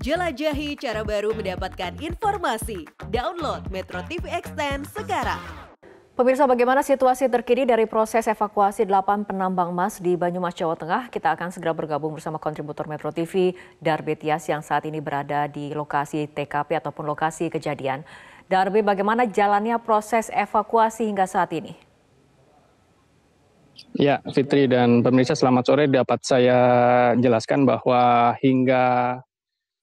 Jelajahi cara baru mendapatkan informasi. Download Metro TV Extend sekarang. Pemirsa, bagaimana situasi terkini dari proses evakuasi 8 penambang emas di Banyumas, Jawa Tengah? Kita akan segera bergabung bersama kontributor Metro TV, Darbe Tias, yang saat ini berada di lokasi TKP ataupun lokasi kejadian. Darbe, bagaimana jalannya proses evakuasi hingga saat ini? Ya, Fitri dan pemirsa selamat sore. Dapat saya jelaskan bahwa hingga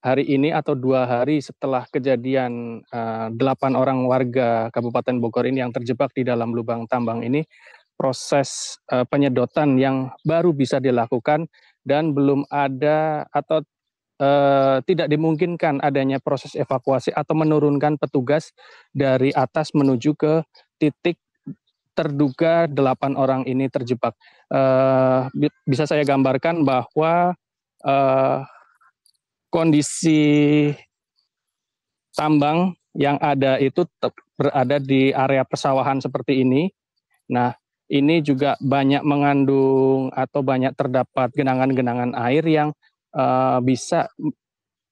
hari ini atau dua hari setelah kejadian eh, delapan orang warga Kabupaten Bogor ini yang terjebak di dalam lubang tambang ini, proses uh, penyedotan yang baru bisa dilakukan dan belum ada atau uh, tidak dimungkinkan adanya proses evakuasi atau menurunkan petugas dari atas menuju ke titik terduga delapan orang ini terjebak. Uh, bisa saya gambarkan bahwa uh, kondisi tambang yang ada itu berada di area persawahan seperti ini. Nah, ini juga banyak mengandung atau banyak terdapat genangan-genangan air yang uh, bisa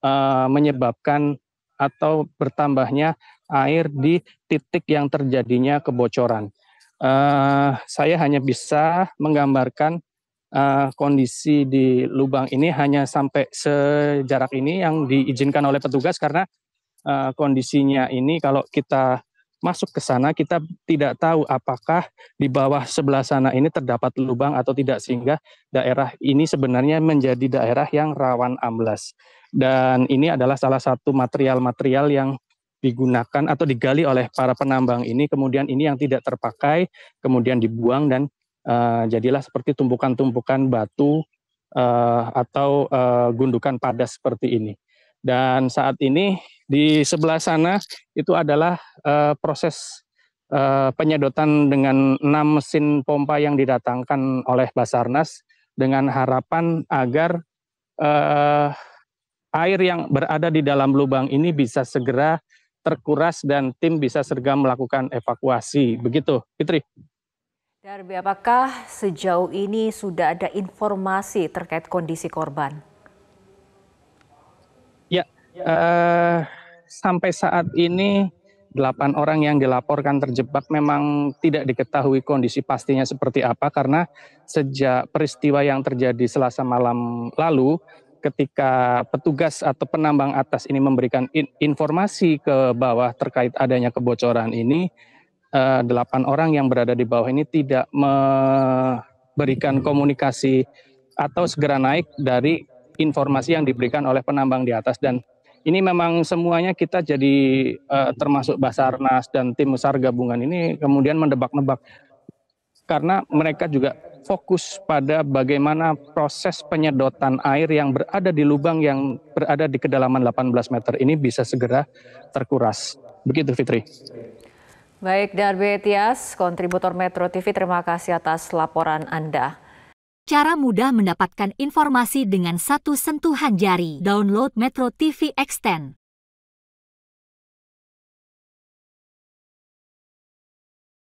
uh, menyebabkan atau bertambahnya air di titik yang terjadinya kebocoran. Uh, saya hanya bisa menggambarkan uh, kondisi di lubang ini hanya sampai sejarak ini yang diizinkan oleh petugas karena uh, kondisinya ini kalau kita masuk ke sana kita tidak tahu apakah di bawah sebelah sana ini terdapat lubang atau tidak sehingga daerah ini sebenarnya menjadi daerah yang rawan amblas. Dan ini adalah salah satu material-material yang digunakan atau digali oleh para penambang ini kemudian ini yang tidak terpakai kemudian dibuang dan Eh, jadilah seperti tumpukan-tumpukan batu uh, atau uh, gundukan padas seperti ini. Dan saat ini di sebelah sana itu adalah uh, proses uh, penyedotan dengan enam mesin pompa yang didatangkan oleh Basarnas dengan harapan agar uh, air yang berada di dalam lubang ini bisa segera terkuras dan tim bisa segera melakukan evakuasi. Begitu, Fitri. Darbi, apakah sejauh ini sudah ada informasi terkait kondisi korban? Ya, uh, sampai saat ini delapan orang yang dilaporkan terjebak memang tidak diketahui kondisi pastinya seperti apa karena sejak peristiwa yang terjadi Selasa malam lalu ketika petugas atau penambang atas ini memberikan informasi ke bawah terkait adanya kebocoran ini Eh, delapan orang yang berada di bawah ini tidak memberikan komunikasi atau segera naik dari informasi yang diberikan oleh penambang di atas dan ini memang semuanya kita jadi uh, termasuk Basarnas dan tim besar gabungan ini kemudian mendebak-nebak karena mereka juga fokus pada bagaimana proses penyedotan air yang berada di lubang yang berada di kedalaman 18 meter ini bisa segera terkuras. Begitu Fitri. Baik, Darby Tias, kontributor Metro TV, terima kasih atas laporan Anda. Cara mudah mendapatkan informasi dengan satu sentuhan jari. Download Metro TV Extend.